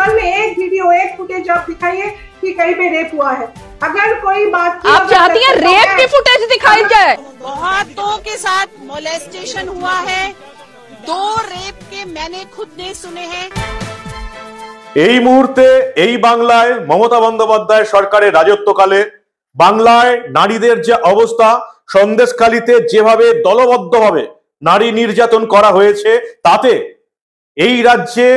वर्तमान में एक वीडियो एक फुटेज आप दिखाइए कि कहीं पे रेप हुआ है अगर कोई बात आप चाहती हैं रेप की फुटेज दिखाई जाए बहुतों के साथ मोलेस्टेशन हुआ है दो रेप के मैंने खुद ने सुने हैं এই মুহূর্তে এই বাংলায় মমতা বন্দ্যোপাধ্যায় সরকারের রাজত্বকালে বাংলায় নারীদের যে অবস্থা সন্দেশখালিতে যেভাবে দলবদ্ধভাবে নারী নির্যাতন করা হয়েছে তাতে এই রাজ্যে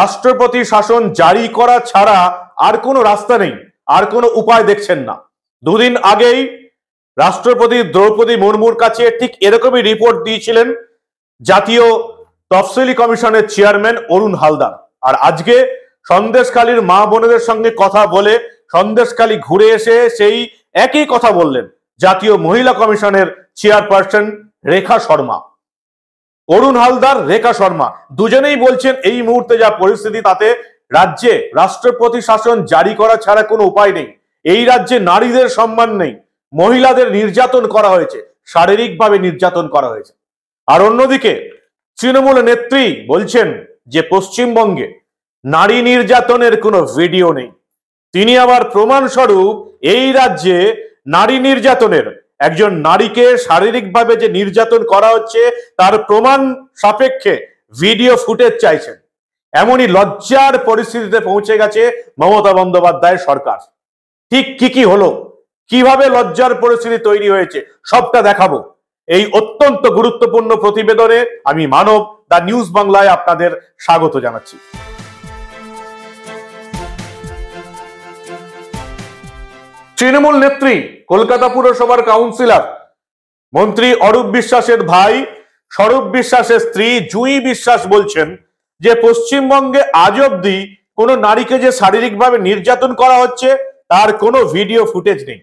রাষ্ট্রপতি শাসন জারি করা ছাড়া আর কোনো রাস্তা নেই আর কোনো উপায় দেখছেন না দুদিন আগেই রাষ্ট্রপতি দ্রৌপদী মুর্মুর কাছে ঠিক এরকমই রিপোর্ট দিয়েছিলেন জাতীয় তফসিলি কমিশনের চেয়ারম্যান অরুণ হালদার আর আজকে সন্দেশকালীর মা বোনেদের সঙ্গে কথা বলে সন্দেশকালী ঘুরে এসে সেই একই কথা বললেন জাতীয় মহিলা কমিশনের চেয়ারপারসন রেখা শর্মা অরুণ হালদার রেখা শর্মা দুজনেই বলছেন এই মুহূর্তে যা পরিস্থিতি তাতে রাজ্যে রাষ্ট্রপতি শাসন জারি করা ছাড়া কোনো উপায় নেই এই রাজ্যে নারীদের সম্মান নেই মহিলাদের নির্যাতন করা হয়েছে শারীরিকভাবে নির্যাতন করা হয়েছে আর অন্যদিকে তৃণমূল নেত্রী বলছেন যে পশ্চিমবঙ্গে নারী নির্যাতনের কোনো ভিডিও নেই তিনি আবার প্রমাণস্বরূপ এই রাজ্যে নারী নির্যাতনের একজন নারীকে শারীরিকভাবে যে নির্যাতন করা হচ্ছে তার প্রমাণ সাপেক্ষে ভিডিও ফুটেজ চাইছেন এমনই লজ্জার পরিস্থিতিতে পৌঁছে গেছে মমতা বন্দ্যোপাধ্যায় সরকার ঠিক কি কি হলো কিভাবে লজ্জার পরিস্থিতি তৈরি হয়েছে সবটা দেখাবো এই অত্যন্ত গুরুত্বপূর্ণ প্রতিবেদনে আমি মানব দা নিউজ বাংলায় আপনাদের স্বাগত জানাচ্ছি তৃণমূল নেত্রী কলকাতা পুরসভার কাউন্সিলর মন্ত্রী অরূপ বিশ্বাসের ভাই স্বরূপ বিশ্বাসের স্ত্রী জুই বিশ্বাস বলছেন যে পশ্চিমবঙ্গে আজ অব্দি কোনো নারীকে যে শারীরিকভাবে নির্যাতন করা হচ্ছে তার কোনো ভিডিও ফুটেজ নেই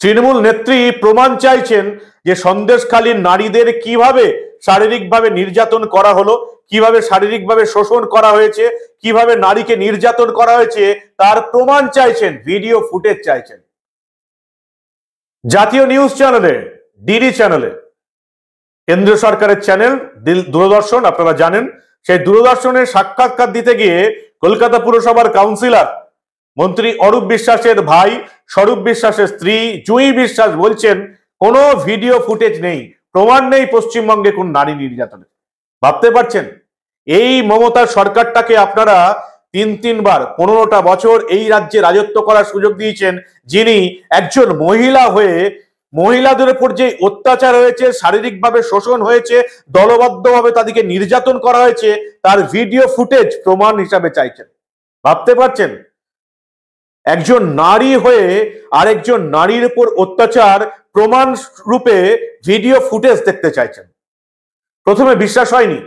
তৃণমূল নেত্রী প্রমাণ চাইছেন যে সন্দেশখালীর নারীদের কিভাবে শারীরিকভাবে নির্যাতন করা হলো কিভাবে শারীরিকভাবে শোষণ করা হয়েছে কিভাবে নারীকে নির্যাতন করা হয়েছে তার প্রমাণ চাইছেন ভিডিও ফুটেজ চাইছেন জাতীয় নিউজ চ্যানেলে ডিডি চ্যানেলে কেন্দ্রীয় সরকারের চ্যানেল দূরদর্শন আপনারা জানেন সেই দূরদর্শনের সাক্ষাৎকার দিতে গিয়ে কলকাতা পুরসভার কাউন্সিলর মন্ত্রী অরূপ বিশ্বাসের ভাই স্বরূপ বিশ্বাসের স্ত্রী জুঁই বিশ্বাস বলছেন কোনো ভিডিও ফুটেজ নেই প্রমাণ নেই পশ্চিমবঙ্গে কোন নারী নির্যাতনের ভাবতে পারছেন এই মমতার সরকারটাকে আপনারা তিন তিনবার পনেরোটা বছর এই রাজ্যে রাজত্ব করার সুযোগ দিয়েছেন যিনি একজন মহিলা হয়ে মহিলাদের উপর যে অত্যাচার হয়েছে শারীরিকভাবে শোষণ হয়েছে দলবদ্ধভাবে তাদেরকে নির্যাতন করা হয়েছে তার ভিডিও ফুটেজ প্রমাণ হিসাবে চাইছেন ভাবতে পারছেন একজন নারী হয়ে আরেকজন নারীর উপর অত্যাচার প্রমাণ রূপে ভিডিও ফুটেজ দেখতে চাইছেন প্রথমে বিশ্বাস হয়নি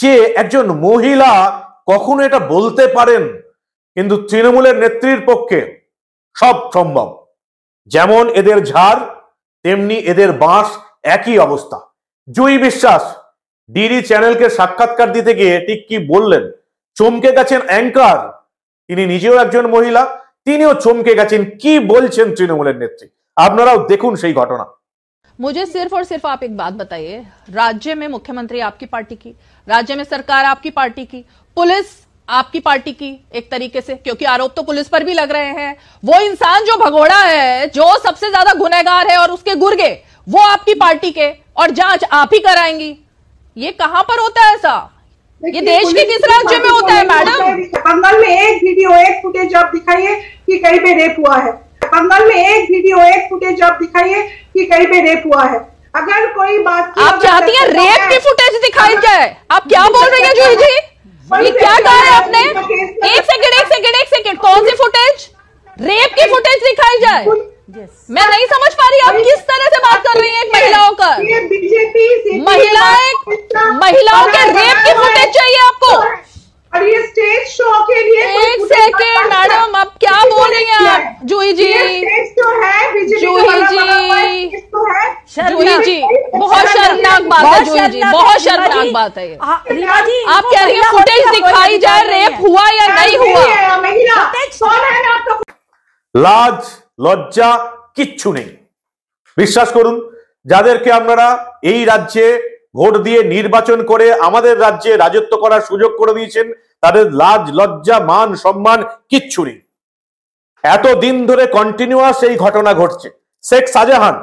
যে একজন মহিলা কখনো এটা বলতে পারেন কিন্তু তৃণমূলের নেত্রীর পক্ষে সব সম্ভব যেমন এদের ঝাড় তেমনি এদের বাঁশ একই অবস্থা জুই বিশ্বাস ডিডি চ্যানেলকে সাক্ষাৎকার দিতে গিয়ে ঠিক কি বললেন চমকে গেছেন অ্যাঙ্কার তিনি নিজেও একজন মহিলা তিনিও চমকে গেছেন কি বলছেন তৃণমূলের নেত্রী আপনারাও দেখুন সেই ঘটনা मुझे सिर्फ और सिर्फ आप एक बात बताइए राज्य में मुख्यमंत्री आपकी पार्टी की राज्य में सरकार आपकी पार्टी की पुलिस आपकी पार्टी की एक तरीके से क्योंकि आरोप तो पुलिस पर भी लग रहे हैं वो इंसान जो भगोड़ा है जो सबसे ज्यादा गुनहगार है और उसके गुर्गे वो आपकी पार्टी के और जांच आप ही कराएंगी ये कहां पर होता है ऐसा ये देश के किस राज्य में होता है मैडम बंगाल में एक वीडियो एक फुटेज आप दिखाइए कि कहीं पे रेप हुआ है खानदान में एक वीडियो एक फुटेज आप दिखाइए कि कहीं पे रेप हुआ है अगर कोई बात आप चाहती हैं रेप की फुटेज दिखाई जाए आप क्या बोल रही हैं जूही जी ये क्या कह रहे हैं आपने एक सेकंड एक सेकंड एक सेकंड कौन सी फुटेज रेप की फुटेज दिखाई जाए मैं नहीं समझ पा रही आप किस तरह से बात कर रही हैं एक महिलाओं का बीजेपी महिलाएं महिलाओं के रेप की फुटेज चाहिए आपको और ये स्टेज शो के लिए एक सेकेंड मैडम आप जूही जी आप कह रही फुटेज दिखाई जाए रेप हुआ या नहीं हुआ লাজ বিশ্বাস করুন যাদেরকে আপনারা এই রাজ্যে ভোট দিয়ে নির্বাচন করে আমাদের রাজ্যে রাজত্ব করার সুযোগ করে দিয়েছেন তাদের লাজ লজ্জা মান সম্মান কিচ্ছু নেই এত দিন ধরে কন্টিনিউয়াস এই ঘটনা ঘটছে শেখ শাহজাহান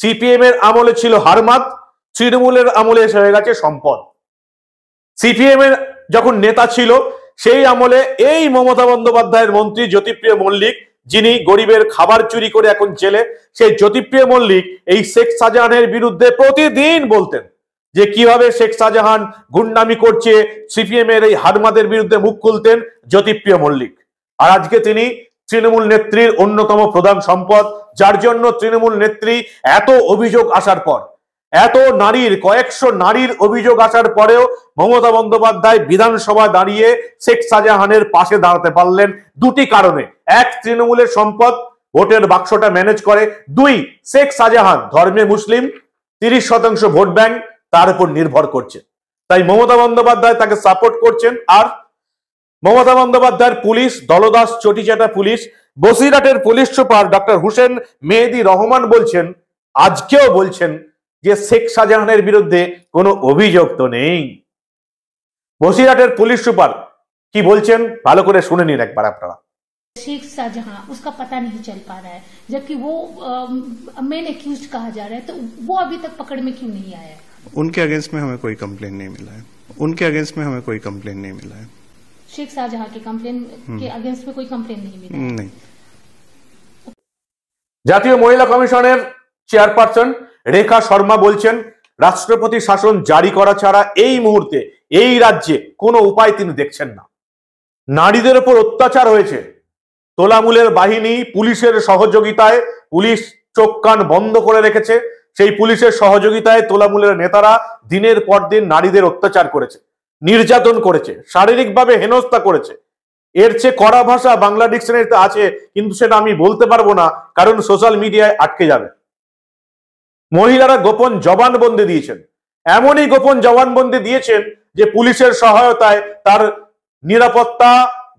সিপিএম এর আমলে ছিল হারমাত তৃণমূলের আমলে এসে হয়ে গেছে সম্পদ সিপিএম এর যখন নেতা ছিল সেই আমলে এই মমতা বন্দ্যোপাধ্যায়ের মন্ত্রী জ্যোতিপ্রিয় মল্লিক যিনি গরিবের খাবার চুরি করে এখন জেলে সেই জ্যোতিপ্রিয় মল্লিক এই শেখ শাহজাহানের বিরুদ্ধে প্রতিদিন বলতেন যে কিভাবে শেখ শাহজাহান গুন্ডামি করছে সিপিএম এর এই হারমাদের বিরুদ্ধে মুখ খুলতেন জ্যোতিপ্রিয় মল্লিক আর আজকে তিনি তৃণমূল নেত্রীর অন্যতম প্রধান সম্পদ যার জন্য তৃণমূল নেত্রী এত অভিযোগ আসার পর এত নারীর কয়েকশো নারীর অভিযোগ আসার পরেও মমতা বন্দ্যোপাধ্যায় বিধানসভা দাঁড়িয়ে শেখ শাহজাহানের পাশে দাঁড়াতে পারলেন দুটি কারণে এক তৃণমূলের সম্পদ ভোটের বাক্সটা ম্যানেজ করে দুই শেখ শাহজাহান ধর্মে মুসলিম তিরিশ শতাংশ ভোট ব্যাংক তার উপর নির্ভর করছে তাই মমতা বন্দ্যোপাধ্যায় তাকে সাপোর্ট করছেন আর মমতা বন্দ্যোপাধ্যায়ের পুলিশ দলদাস চটিচাটা পুলিশ বসিরহাটের police super doctor Hussain Mehedi Rahman বলছেন আজকেও বলছেন যে শেখ শাহজাহানের বিরুদ্ধে কোনো অভিযোগ তো নেই বসিরহাটের পুলিশ সুপার কি বলছেন ভালো করে শুনে নিন একবার আপনারা शेख शाहजहां उसका पता नहीं चल पा रहा है जबकि वो मेन एक्यूज कहा जा रहा है तो वो अभी तक पकड़ में क्यों नहीं आया है उनके अगेंस्ट में हमें कोई कंप्लेन नहीं मिला है उनके अगेंस्ट में हमें कोई कंप्लेन नहीं मिला है शेख शाहजहां की कंप्लेन के अगेंस्ट में कोई कंप्लेन नहीं मिला नहीं জাতীয় মহিলা কমিশনের চেয়ারপারসন রেখা শর্মা বলছেন রাষ্ট্রপতি শাসন জারি করা ছাড়া এই মুহূর্তে এই রাজ্যে কোনো উপায় তিনি দেখছেন না নারীদের ওপর অত্যাচার হয়েছে তোলামুলের বাহিনী পুলিশের সহযোগিতায় পুলিশ চোখ কান বন্ধ করে রেখেছে সেই পুলিশের সহযোগিতায় তোলামূলের নেতারা দিনের পর দিন নারীদের অত্যাচার করেছে নির্যাতন করেছে শারীরিকভাবে হেনস্থা করেছে এর চেয়ে কড়া ভাষা বাংলা ডিকশনারিতে আছে কিন্তু সেটা আমি বলতে পারবো না কারণ সোশ্যাল মিডিয়ায় আটকে যাবে মহিলারা গোপন জবানবন্দি দিয়েছেন এমনই গোপন জবানবন্দি দিয়েছেন যে পুলিশের সহায়তায় তার নিরাপত্তা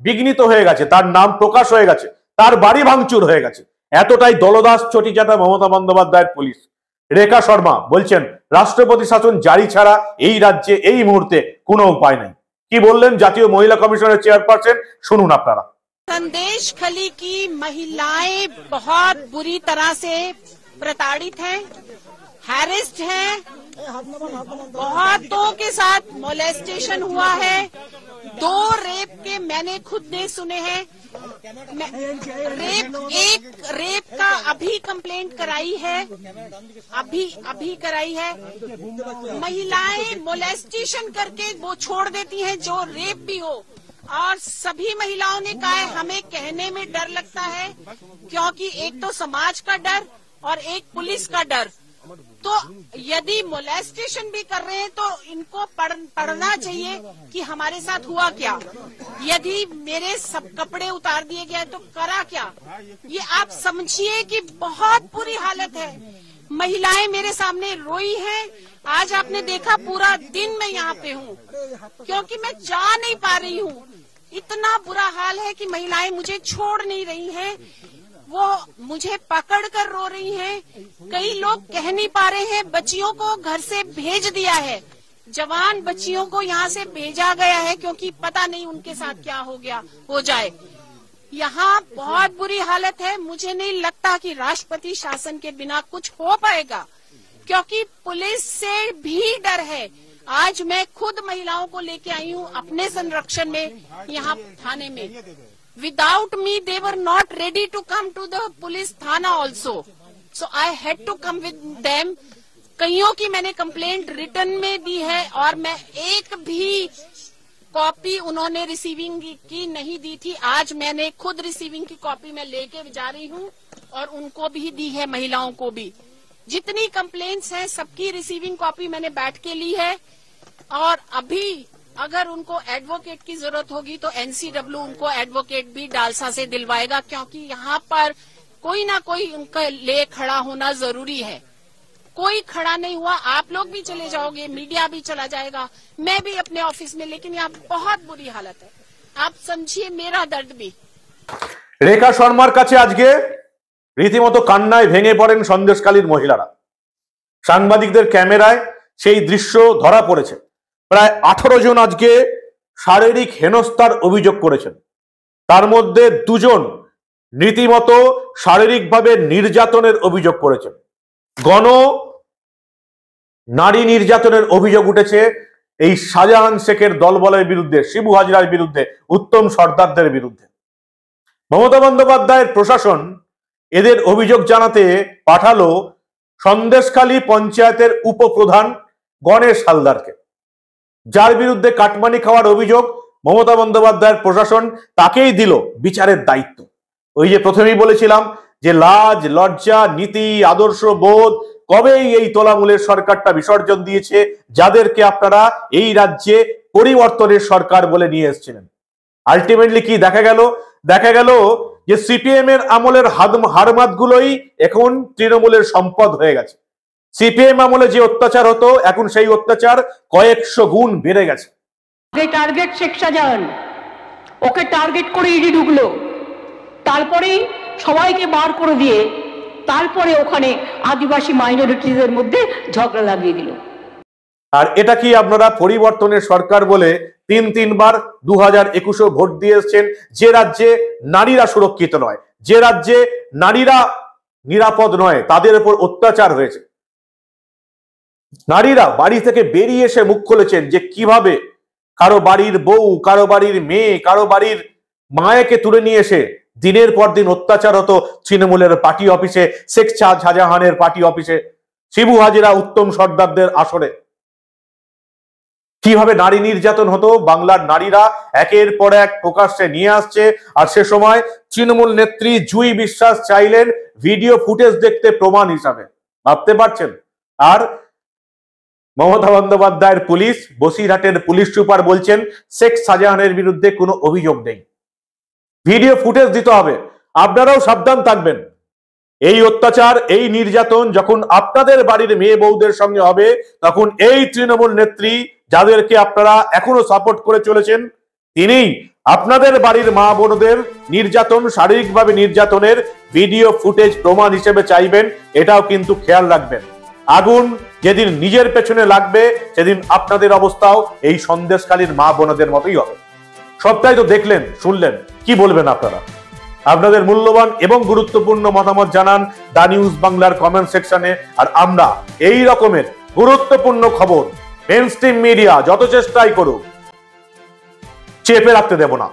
বিঘ্নিত হয়ে গেছে তার নাম প্রকাশ হয়ে গেছে তার বাড়ি ভাঙচুর হয়ে গেছে এতটাই দলদাস চটিচাটা মমতা বন্দ্যোপাধ্যায়ের পুলিশ রেখা শর্মা বলছেন রাষ্ট্রপতি শাসন জারি ছাড়া এই রাজ্যে এই মুহূর্তে কোনো উপায় নেই কি বললেন জাতীয় মহিলা কমিশনের চেয়ারপারসন শুনুন আপনারা संदेश खली की महिलाएं बहुत बुरी तरह से प्रताड़ित हैं, हैरिस्ट हैं, बहुतों के साथ मोलेस्टेशन हुआ है दो रेप के मैंने खुद ने सुने हैं रेप एक रेप का अभी कंप्लेंट कराई है अभी अभी कराई है महिलाएं मोलेस्टेशन करके वो छोड़ देती हैं जो रेप भी हो और सभी महिलाओं ने कहा है हमें कहने में डर लगता है क्योंकि एक तो समाज का डर और एक पुलिस का डर तो यदि मोलेस्टेशन भी कर रहे हैं तो इनको पढ़, पढ़ना चाहिए कि हमारे साथ हुआ क्या यदि मेरे सब कपड़े उतार दिए गए तो करा क्या ये आप समझिए कि बहुत बुरी हालत है महिलाएं मेरे सामने रोई हैं आज आपने देखा पूरा दिन मैं यहाँ पे हूँ क्योंकि मैं जा नहीं पा रही हूँ इतना बुरा हाल है कि महिलाएं मुझे छोड़ नहीं रही हैं वो मुझे पकड़ कर रो रही हैं। कई लोग कह नहीं पा रहे हैं बच्चियों को घर से भेज दिया है जवान बच्चियों को यहाँ से भेजा गया है क्योंकि पता नहीं उनके साथ क्या हो गया हो जाए यहाँ बहुत बुरी हालत है मुझे नहीं लगता कि राष्ट्रपति शासन के बिना कुछ हो पाएगा क्योंकि पुलिस से भी डर है आज मैं खुद महिलाओं को लेके आई हूँ अपने संरक्षण में यहाँ थाने में Without me, they were not ready to come to the police thana also. So I had to come with them. कईयों की मैंने कंप्लेंट रिटर्न में दी है और मैं एक भी कॉपी उन्होंने रिसीविंग की नहीं दी थी आज मैंने खुद रिसीविंग की कॉपी मैं लेके जा रही हूँ और उनको भी दी है महिलाओं को भी जितनी कंप्लेंट्स हैं सबकी रिसीविंग कॉपी मैंने बैठ के ली है और अभी अगर उनको एडवोकेट की जरूरत होगी तो एनसीडब्ल्यू उनको एडवोकेट भी डालसा से दिलवाएगा क्योंकि यहाँ पर कोई ना कोई उनका ले खड़ा होना जरूरी है कोई खड़ा नहीं हुआ आप लोग भी चले जाओगे मीडिया भी चला जाएगा मैं भी अपने ऑफिस में लेकिन यहाँ बहुत बुरी हालत है आप समझिए मेरा दर्द भी रेखा শর্মার কাছে আজকে রীতিমতো कान्न भेगे पड़े सन्देशकालीन महिला सांबादिक कैमर से दृश्य धरा पड़े প্রায় আঠারো জন আজকে শারীরিক হেনস্থার অভিযোগ করেছেন তার মধ্যে দুজন রীতিমতো শারীরিকভাবে নির্যাতনের অভিযোগ করেছেন গণ নারী নির্যাতনের অভিযোগ উঠেছে এই শাহজাহান শেখের দলবলের বিরুদ্ধে শিবু হাজরার বিরুদ্ধে উত্তম সর্দারদের বিরুদ্ধে মমতা বন্দ্যোপাধ্যায়ের প্রশাসন এদের অভিযোগ জানাতে পাঠালো সন্দেশখালী পঞ্চায়েতের উপপ্রধান গণেশ হালদারকে যার বিরুদ্ধে কাটমানি খাওয়ার অভিযোগ মমতা বন্দ্যোপাধ্যায়ের প্রশাসন তাকেই দিল বিচারের দায়িত্ব ওই যে প্রথমেই বলেছিলাম যে লাজ লজ্জা নীতি আদর্শ বোধ কবেই এই তোলামূলের সরকারটা বিসর্জন দিয়েছে যাদেরকে আপনারা এই রাজ্যে পরিবর্তনের সরকার বলে নিয়ে এসেছিলেন আলটিমেটলি কি দেখা গেল দেখা গেল যে সিপিএম এর আমলের হাদম হারমাত গুলোই এখন তৃণমূলের সম্পদ হয়ে গেছে সিপিএম আমলে যে অত্যাচার হতো এখন সেই অত্যাচার কয়েকশো গুণ বেড়ে গেছে টার্গেট শেখ শাহজাহান ওকে টার্গেট করে ইডি ঢুকলো তারপরেই সবাইকে বার করে দিয়ে তারপরে ওখানে আদিবাসী মাইনরিটিদের মধ্যে ঝগড়া লাগিয়ে দিল আর এটা কি আপনারা পরিবর্তনের সরকার বলে তিন তিনবার দু হাজার একুশে ভোট দিয়ে এসছেন যে রাজ্যে নারীরা সুরক্ষিত নয় যে রাজ্যে নারীরা নিরাপদ নয় তাদের উপর অত্যাচার হয়েছে নারীরা বাড়ি থেকে বেরিয়ে এসে মুখ খুলেছেন যে কিভাবে কারো বাড়ির বউ কারো বাড়ির মেয়ে কারো বাড়ির মায়েকে তুলে নিয়ে এসে দিনের পর দিন অত্যাচার হতো তৃণমূলের পার্টি অফিসে শেখ শাহজাহানের পার্টি অফিসে শিবু হাজিরা উত্তম সর্দারদের আসরে কিভাবে নারী নির্যাতন হতো বাংলার নারীরা একের পর এক প্রকাশ্যে নিয়ে আসছে আর সে সময় তৃণমূল নেত্রী জুই বিশ্বাস চাইলেন ভিডিও ফুটেজ দেখতে প্রমাণ হিসাবে ভাবতে পারছেন আর মমতা বন্দ্যোপাধ্যায়ের পুলিশ বসিরহাটের পুলিশ সুপার বলছেন শেখ শাহজাহানের বিরুদ্ধে কোনো অভিযোগ নেই ভিডিও ফুটেজ দিতে হবে আপনারাও সাবধান থাকবেন এই অত্যাচার এই নির্যাতন যখন আপনাদের বাড়ির মেয়ে বউদের সঙ্গে হবে তখন এই তৃণমূল নেত্রী যাদেরকে আপনারা এখনো সাপোর্ট করে চলেছেন তিনি আপনাদের বাড়ির মা বোনদের নির্যাতন শারীরিকভাবে নির্যাতনের ভিডিও ফুটেজ প্রমাণ হিসেবে চাইবেন এটাও কিন্তু খেয়াল রাখবেন আগুন যেদিন নিজের পেছনে লাগবে সেদিন আপনাদের অবস্থাও এই সন্দেশকালীন মা বোনদের মতোই হবে সবটাই তো দেখলেন শুনলেন কি বলবেন আপনারা আপনাদের মূল্যবান এবং গুরুত্বপূর্ণ মতামত জানান দা নিউজ বাংলার কমেন্ট সেকশনে আর আমরা এই রকমের গুরুত্বপূর্ণ খবর মেন মিডিয়া যত চেষ্টাই করুক চেপে রাখতে দেব না